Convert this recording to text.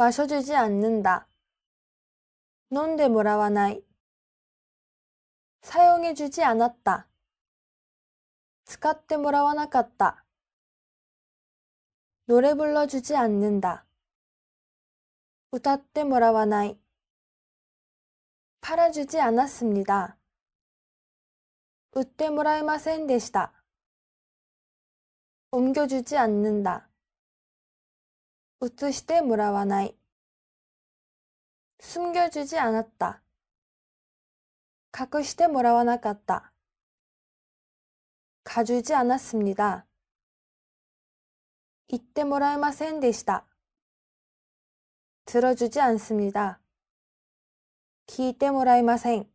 마셔주지 않는다. 넌데 모라와나이. 사용해주지 않았다. 使って 모라와나갔다. 노래 불러주지 않는다. 歌って 모라와나이. 팔아주지 않았습니다. 売ってもらえませんでした。옮겨주지 않는다. 映してもらわない。숨겨주지않았 다。 隠してもらわなかった。가주지않았습니 다。 言ってもらえませんでした。들어주지않습니 다。 聞いてもらえません。